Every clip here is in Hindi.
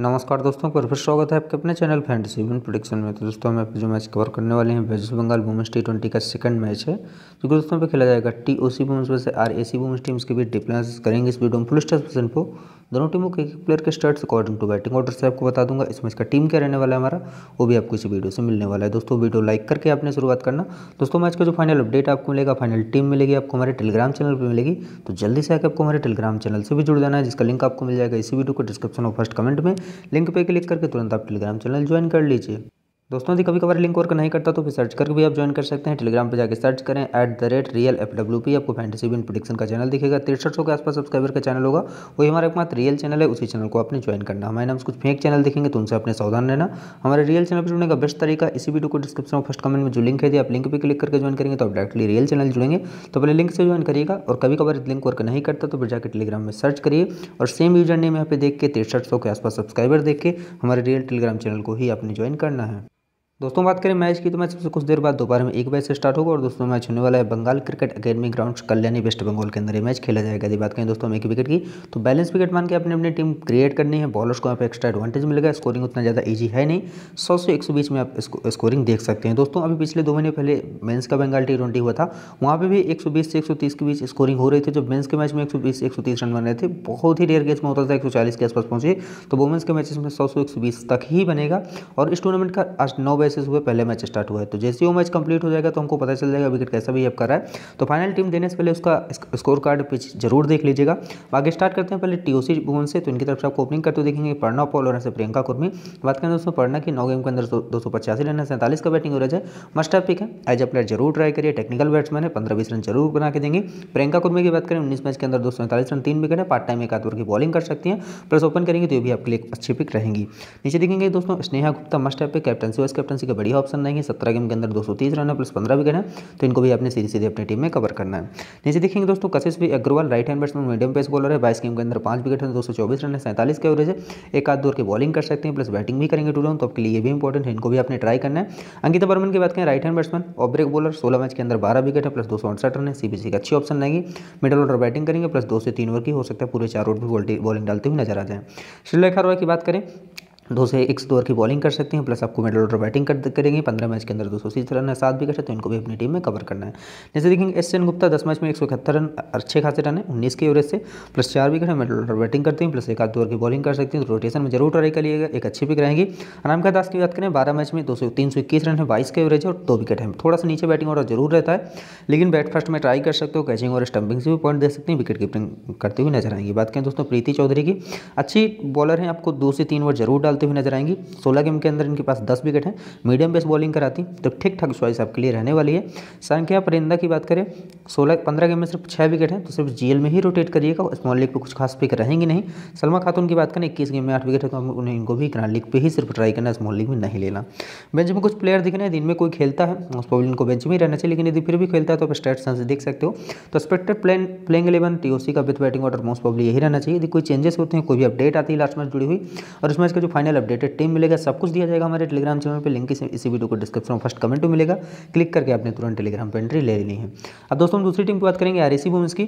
नमस्कार दोस्तों पर फिर स्वागत है आपके अपने चैनल फैंटेसी इवेंट प्रोडिक्शन में तो दोस्तों हम जो मैच कवर करने वाले हैं West Bengal women's T twenty का सेकंड मैच है जो कि दोस्तों पे खेला जाएगा टी ओ सी वुमेंस वैसे R A C women's teams के बीच डिफ्रेंस करेंगे इस वीडियो में फुल स्टार पर्सन को दोनों टीमों के एक प्लेयर के start according to batting order से आपको बता दूंगा इस मैच का टीम क्या रहने वाला है हमारा वो भी आपको इसी वीडियो से मिलने वाला है दोस्तों वीडियो लाइक करके आपने शुरुआत करना दोस्तों मैच का जो फाइनल अपडेट आपको मिलेगा फाइनल टीम मिलेगी आपको हमारे टेलीग्राम चैनल पर मिलेगी तो जल्दी से आकर आपको हमारे टेलीग्राम चैनल से भी जुड़ जाना है जिसका लिंक आपको मिल जाएगा इसी वीडियो को डिस्क्रिप्शन और फर्स्ट कमेंट में लिंक पर क्लिक करके तुरंत आप टेलीग्राम चैनल ज्वाइन कर लीजिए दोस्तों यदि कभी कभार लिंक वर्क नहीं करता तो फिर सर्च करके भी आप ज्वाइन कर सकते हैं टेलीग्राम पर जाकर सर्च करें at the rate real F W P आपको फैंटेसी बिन प्रोडिक्शन का चैनल दिखेगा तिरसठ सौ के आसपास सब्सक्राइबर का चैनल होगा वही हमारा एकमात्र रियल चैनल है उसी चैनल को आपने ज्वाइन करना हमारे नाम कुछ फेक चैनल दिखेंगे तो उनसे अपने सावधान रहना हमारे रियल चैनल पर जुड़ने का बेस्ट तरीका इसी वीडियो को डिस्क्रिप्शन में फर्स्ट कमेंट में जो लिंक है आप लिंक पर क्लिक करके ज्वाइन करेंगे तो आप डायरेक्टली रियल चैनल जुड़ेंगे तो पहले लिंक से ज्वाइन करिएगा और कभी कभार लिंक वर्क नहीं करता तो फिर जाकर टेलीग्राम में सर्च करिए और सेम यूजर नेम यहाँ पे देख के तिरसठ सौ के आसपास सब्सक्राइबर देख के हमारे रियल टेलीग्राम चैनल को ही आपने ज्वाइन करना है दोस्तों बात करें मैच की तो मैच सबसे कुछ देर बाद दोपहर में एक बजे से स्टार्ट होगा और दोस्तों मैच होने वाला है Bengal cricket academy ground Kalyani West Bengal के अंदर ये मैच खेला जाएगा यदि बात करें दोस्तों एक विकेट की तो बैलेंस विकेट मान के अपने अपनी टीम क्रिएट करनी है बॉलर्स को यहाँ एक्स्ट्रा एडवांटेज मिलेगा स्कोरिंग उतना ज़्यादा ईजी है नहीं सौ से एक में आप स्कोरिंग देख सकते हैं दोस्तों अभी पिछले दो महीने पहले मेन्स का बंगाल टी ट्वेंटी हुआ था वहाँ पर भी एक से एक के बीच स्कोरिंग हो रही थी जब मेन्स के मैच में एक सौ रन बन रहे थे बहुत ही रेयर गेच में होता था एक के आसपास पहुंचे तो वुमेंस के मैचेस में सौ से तक ही बनेगा और इस टूर्नामेंट का आज नौ बजे मैचेस हुए पहले मैच स्टार्ट हुआ है तो जैसे वो मैच कंप्लीट हो जाएगा तो हमको पता चल जाएगा विकेट कैसा भी बिहेव कर रहा है तो फाइनल टीम देने से पहले उसका स्कोर कार्ड पिच जरूर देख लीजिएगा बाकी स्टार्ट करते हैं पहले टी ओ से तो इनकी तरफ से आपको ओपनिंग करते हुए देखेंगे पढ़ना पॉल और ऐसे प्रियंका कुर्मी बात करें दोस्तों पढ़ना की नौ गेम के अंदर दो सौ पचासी रन है सैंतालीस का बैटिंग एवरेज है मस्ट पिक है एज अ प्लेयर जरूर ट्राई करिए टेक्निकल बैट्समैन है पंद्रह बीस रन जरूर बना के देंगे प्रियंका कुर्मी की बात करें उन्नीस मैच के अंदर दो रन तीन विकेट है पार्ट टाइम एक आधवर की बॉलिंग कर सकती है प्लस ओपन करेंगे तो ये भी आपके लिए अच्छी पिक रहेंगी नीचे देखेंगे दोस्तों स्नेहा गुप्ता मस्ट है कैप्टनसी वाइस कैप्टन सी के बढ़िया ऑप्शन रहेंगे सत्रह गेम के अंदर दो रन है प्लस पंद्रह विकेट है तो इनको भी अपने सीधे सीधे अपनी टीम में कवर करना है नीचे देखेंगे दोस्तों कशिश भी Agarwal right hand batsman medium pace bowler है बाईस गेम के अंदर पांच विकेट है दो रन है सैंतालीस के एवरेज है एक आध दौर की बॉलिंग कर सकते हैं प्लस बैटिंग भी करेंगे टू तो आपके लिए भी इंपॉर्टेंट है इनको भी अपने ट्राई करना है अंकिता बर्मन की बात करें राइट हैंड बैट्समैन और ब्रेक बॉलर सोलह मैच के अंदर बारह विकेट है प्लस दो रन है सीबीसी की अच्छी ऑप्शन रहेंगे मिडल ऑर्डर बैटिंग करेंगे प्लस दो से तीन ओवर की हो सकता है पूरे चार ओवर भी बॉलिंग डालते हुए नजर आ जाए श्रीलेखा रॉय की बात करें दो से एक से दो की बॉलिंग कर सकते हैं प्लस आपको मिडल ऑर्डर बैटिंग कर करेंगे पंद्रह मैच के अंदर दो सौ तीस रन है सात भी कर सकते हैं उनको भी अपनी टीम में कवर करना है जैसे देखेंगे एस एन गुप्ता दस मैच में एक सौ इकहत्तर रन अच्छे खासे रन है उन्नीस के एवरेज से प्लस चार विकेट है मिडल ऑर्डर बैटिंग करते हैं प्लस एक आध दो की बॉलिंग कर सकते हैं तो रोटेशन में जरूर ट्राई करिएगा एक अच्छी पिक रहेंगी आराम का दास की बात करें बारह मैच में दो सौ तीन सौ इक्कीस रन है बाईस के एवरेज है और दो विकेट है थोड़ा सा नीचे बैटिंग ऑर्डर जरूर रहता है लेकिन बैट फर्स्ट में ट्राई कर सकते हो कैचिंग और स्टंपिंग से भी पॉइंट दे सकते हैं विकेट कीपिंग करते हुए नजर आएंगे बात करें दोस्तों प्रीति चौधरी की अच्छी बॉलर है आपको दो से तीन ओवर जरूर डाल निकलते हुए नजर आएंगी सोलह गेम के अंदर इनके पास दस विकेट हैं मीडियम पेस बॉलिंग कराती तो ठीक ठाक चॉइस आपके लिए रहने वाली है संख्या परिंदा की बात करें सोलह पंद्रह गेम में सिर्फ छः विकेट हैं तो सिर्फ जीएल में ही रोटेट करिएगा स्मॉल लीग पर कुछ खास पिक रहेंगी नहीं सलमा खातून की बात करें इक्कीस गेम में आठ विकेट है तो उन्हें इनको भी ग्रांड लीग पर ही सिर्फ ट्राई करना स्मॉल लीग में नहीं लेना बेंच में कुछ प्लेयर दिख रहे हैं दिन में कोई खेलता है उस पर इनको बेंच में ही रहना चाहिए लेकिन यदि फिर भी खेलता है तो आप स्टेट्स देख सकते हो तो expected plain playing eleven T का with batting order most problem यही रहना चाहिए यदि कोई चेंजेस होते हैं कोई भी अपडेट आती है लास्ट मैच जुड़ी हुई और उस मैच का जो फाइनल फाइनल अपडेटेड टीम मिलेगा सब कुछ दिया जाएगा हमारे टेलीग्राम चैनल पर लिंक इसी वीडियो को डिस्क्रिप्शन में फर्स्ट कमेंट में मिलेगा क्लिक करके आपने तुरंत टेलीग्राम पर एंट्री ले लेनी है अब दोस्तों दूसरी टीम की बात करेंगे आर ए की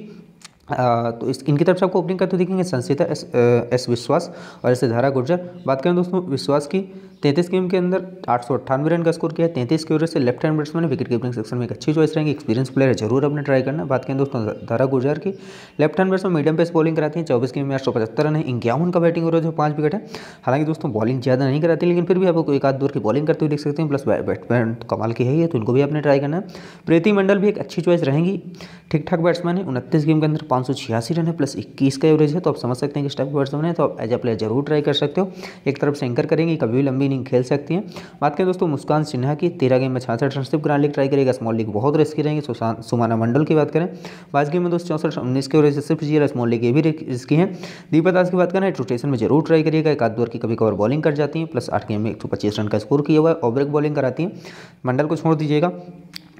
तो इस इनकी तरफ से आपको ओपनिंग करते देखेंगे संसिता एस एस विश्वास और एस धारा गुर्जर बात करें दोस्तों विश्वास की तैंतीस गेम के अंदर आठ सौ अट्ठानवे रन का स्कोर किया है तैंतीस की वजह से left hand batsman wicket keeping section में एक अच्छी चॉइस रहेंगे एक्सपीरियंस प्लेयर है जरूर अपने ट्राई करना बात करें दोस्तों धारा गुर्जर की left hand batsman medium pace bowling कराती है चौबीस गेम में आठ सौ पचहत्तर रन है इक्यावन का बैटिंग हो रहा है जो पाँच विकेट है हालांकि दोस्तों बॉलिंग ज़्यादा नहीं कराती लेकिन फिर भी आपको एक आध दूर की बॉलिंग करते हुए देख सकते हैं प्लस बैट्समैन कमाल की है तो उनको भी अपने ट्राई करना है प्रीति मंडल भी एक अच्छी चॉइस रहेंगी ठीक ठाक बैट्समैन है उनतीस गेम के अंदर पाँच सौ छियासी रन है प्लस इक्कीस का एवरेज है तो आप समझ सकते हैं कि स्टफ बैट्समैन है तो आप एज ए प्लेयर जरूर ट्राई कर सकते हो एक तरफ से एंकर करेंगे कभी भी लंबी इनिंग खेल सकती हैं बात करें दोस्तों मुस्कान सिन्हा की तेरह गेम में छियासठ रन सिर्फ ग्रांड लीग ट्राई करेगा स्मॉल लीग बहुत रिस्की रहेंगे सुमाना मंडल की बात करें बाज गेम में दोस्तों चौसठ उन्नीस के एवरेज सिर्फ जीरा स्मॉल लीग ये भी रिस्की है दीपा दास की बात करें रोटेशन में जरूर ट्राई करिएगा एक आध की कभी कवर बॉलिंग कर जाती है प्लस आठ गेम में एक रन का स्कोर किया हुआ है ओवरेक बॉलिंग कराती है मंडल को छोड़ दीजिएगा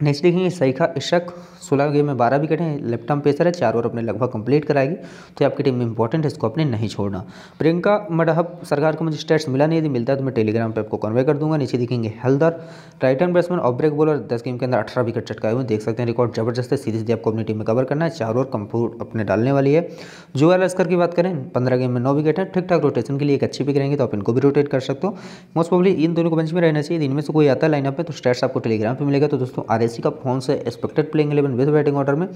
नेक्स्ट देखेंगे सैखा इशक सोलह गेम में बारह विकेट हैं लेफ्ट आर्म पेसर है चार ओवर अपने लगभग कंप्लीट कराएगी तो आपकी टीम में इंपॉर्टेंट है इसको अपने नहीं छोड़ना प्रियंका मडहब सरकार को मुझे स्टेट्स मिला नहीं यदि मिलता है तो मैं टेलीग्राम पर आपको कन्वे कर दूंगा नीचे देखेंगे हेल्दर राइट हैंड बैट्समैन और ब्रेक बॉलर दस गेम के अंदर अठारह विकेट चटकाए हुए देख सकते हैं रिकॉर्ड जबरदस्त है सीधे सीधे आपको अपनी टीम में कवर करना है चार ओवर कंप्यूट अपने डालने वाली है जुआ लस्कर की बात करें पंद्रह गेम में नौ विकेट है ठीक ठाक रोटेशन के लिए एक अच्छी पिक रहेंगे तो आप इनको भी रोटेट कर सकते हो मोस्ट प्रॉब्ली इन दोनों को बेंच में रहना चाहिए इनमें से कोई आता है लाइनअप है तो स्टेट्स आपको टेलीग्राम पर मिलेगा तो दोस्तों आर आईसी का फोन से expected playing eleven with batting order में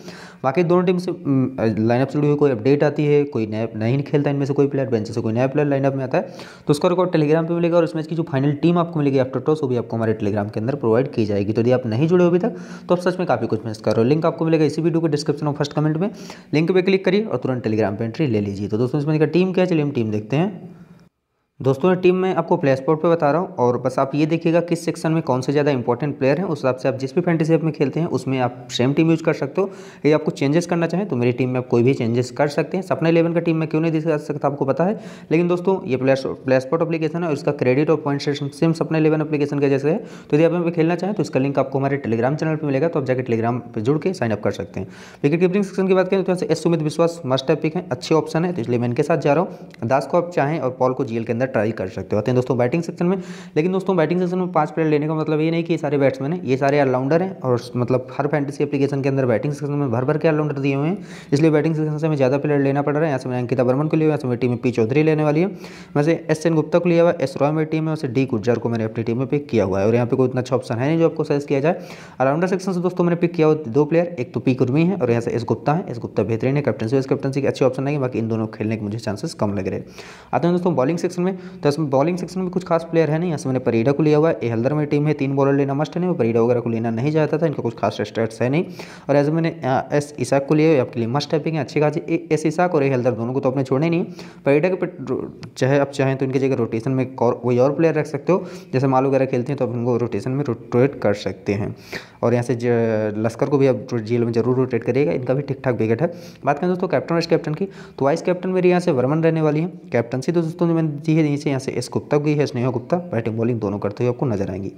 बाकी दोनों टीम से लाइनअप से जुड़ी हुई कोई अपडेट आती है कोई नया नहीं खेलता इनमें से कोई प्लेयर बेंच से कोई नया प्लेयर लाइनअप में आता है तो उसका रिकॉर्ड टेलीग्राम पर मिलेगा और इस मैच की जो फाइनल टीम आपको मिलेगी आफ्टर टॉस वो भी आपको हमारे टेलीग्राम के अंदर प्रोवाइड की जाएगी तो यदि आप नहीं जुड़े हो अभी तक तो आप सच में काफ़ी कुछ मिस करो लिंक आपको मिलेगा इसी वीडियो के डिस्क्रिप्शन और फर्स्ट कमेंट में लिंक पर क्लिक करिए और तुरंत टेलीग्राम पर एंट्री ले लीजिए तो दोस्तों इसमें टीम क्या चलिए हम टीम देखते हैं दोस्तों टीम में आपको प्लेयर स्पोर्ट पर बता रहा हूँ और बस आप ये देखिएगा किस सेक्शन में कौन से ज़्यादा इंपॉर्टेंट प्लेयर हैं उस हिसाब से आप जिस भी फैंटेसी में खेलते हैं उसमें आप सेम टीम यूज कर सकते हो ये आपको चेंजेस करना चाहें तो मेरी टीम में आप कोई भी चेंजेस कर सकते हैं सपना इलेवन का टीम में क्यों नहीं दिखा सकता आपको पता है लेकिन दोस्तों ये प्लेयर स्पोर्ट अपलीकेशन है और इसका क्रेडिट और पॉइंट सेम सपना इलेवन अपलीकेशन का जैसे है तो यदि आप यहाँ पर खेलना चाहें तो इसका लिंक आपको हमारे टेलीग्राम चैनल पर मिलेगा तो आप जाकर टेलीग्राम पर जुड़ के साइनअप कर सकते हैं विकेट कीपिंग सेक्शन की बात करें तो यहाँ से एस सुमित विश्वास मस्ट टॉपिक है अच्छे ऑप्शन है तो इसलिए मैं इनके साथ जा रहा हूँ दास को आप चाहें और पॉल को जेल के अंदर ट्राई कर सकते हो आते हैं दोस्तों बैटिंग सेक्शन में लेकिन दोस्तों बैटिंग सेक्शन में पांच प्लेयर लेने का मतलब ये नहीं कि ये सारे बैट्समैन हैं ये सारे ऑलराउंडर हैं और मतलब हर फैंटेसी एप्लीकेशन के अंदर बैटिंग सेक्शन में भर भर के ऑलराउंडर दिए हुए हैं इसलिए बैटिंग सेक्शन से हमें ज़्यादा प्लेयर लेना पड़ रहा है यहाँ से मैंने अंकिता वर्मन को लिया यहाँ से मेरी टीम में पी चौधरी लेने वाली है वैसे एस एन गुप्ता को लिया हुआ एस रॉय मेरी टीम है वैसे डी गुजर को मैंने अपनी टीम में पिक किया हुआ है और यहाँ पर कोई इतना अच्छा ऑप्शन है नहीं जो आपको सजेस्ट किया जाए ऑलराउंडर सेक्शन से दोस्तों मैंने पिक किया हुआ दो प्लेयर एक तो पी कुर्मी है और यहाँ से एस गुप्ता है एस गुप्ता बेहतरीन है कैप्टनसी वाइस कैप्टनसी के अच्छे ऑप्शन नहीं बाकी इन दोनों खेलने के मुझे चांसेस कम लग रहे हैं आते हैं दोस्तों बॉलिंग सेक्शन में में तो इसमें बॉलिंग सेक्शन में कुछ खास प्लेयर है नहीं इसमें परेडा को लिया हुआ है हल्दर में टीम है तीन बॉलर लेना मस्ट है नहीं परेडा वगैरह को लेना नहीं चाहता था इनका कुछ खास स्टेट्स है नहीं और एज मैंने एस ईसाक को लिया हुआ आपके लिए मस्ट है अच्छी खासी एस ईसाक और ए हल्दर दोनों को तो आपने छोड़े नहीं परेडा के चाहे आप चाहें तो इनकी जगह रोटेशन में कोई और प्लेयर रख सकते हो जैसे माल वगैरह खेलते हैं तो आप इनको रोटेशन में रोटेट कर सकते हैं और यहाँ से लश्कर को भी आप जेल में जरूर रोटेट करिएगा इनका भी ठीक ठाक विकेट है बात करें दोस्तों कैप्टन वाइस कैप्टन की तो वाइस कैप्टन मेरी यहाँ से वर्मन रहने वाली है कैप्टनसी तो दोस्तों ने मैंने दी नीचे यहाँ से एस गुप्ता गई है स्नेहा गुप्ता बैटिंग बॉलिंग दोनों करते हुए आपको नजर आएंगी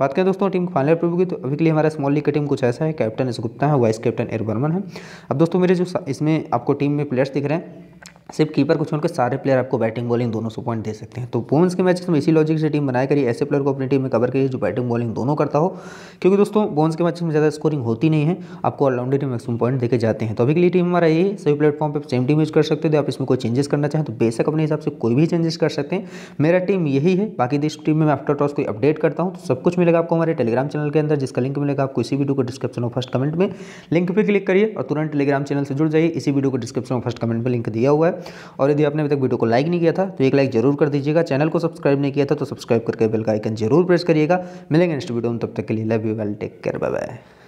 बात करें दोस्तों टीम फाइनल पर होगी तो अभी के लिए हमारा स्मॉल लीग का टीम कुछ ऐसा है कैप्टन एस गुप्ता है वाइस कैप्टन एर बर्मन है अब दोस्तों मेरे जो इसमें आपको टीम में प्लेयर्स दिख रहे हैं सिर्फ कीपर को छोड़कर सारे प्लेयर आपको बैटिंग बॉलिंग दोनों से पॉइंट दे सकते हैं तो वुमेंस के मैचेस में इसी लॉजिक से टीम बनाया करिए ऐसे प्लेयर को अपनी टीम में कवर करिए जो बैटिंग बॉलिंग दोनों करता हो क्योंकि दोस्तों वुमेंस के मैचेस में ज़्यादा स्कोरिंग होती नहीं है आपको ऑलराउंडर टीम मैक्सिमम पॉइंट देकर जाते हैं तो अभी के लिए टीम हमारा यही सभी प्लेटफॉर्म पर सेम टीम यूज कर सकते हो तो आप इसमें कोई चेंजेस करना चाहें तो बेशक अपने हिसाब से कोई भी चेंजेस कर सकते हैं मेरा टीम यही है बाकी देश टीम में आफ्टर टॉस कोई अपडेट करता हूँ तो सब कुछ मिलेगा आपको हमारे टेलीग्राम चैनल के अंदर जिसका लिंक मिलेगा आपको इसी वीडियो को डिस्क्रिप्शन में फर्स्ट कमेंट में लिंक पर क्लिक करिए और तुरंत टेलीग्राम चैनल से जुड़ जाइए इसी वीडियो को डिस्क्रिप्शन में फर्स्ट कमेंट में लिंक दिया हुआ है है और यदि आपने अभी तक वीडियो को लाइक नहीं किया था तो एक लाइक जरूर कर दीजिएगा चैनल को सब्सक्राइब नहीं किया था तो सब्सक्राइब करके बेल का आइकन जरूर प्रेस करिएगा मिलेंगे नेक्स्ट वीडियो में तब तक के लिए love you well take care bye bye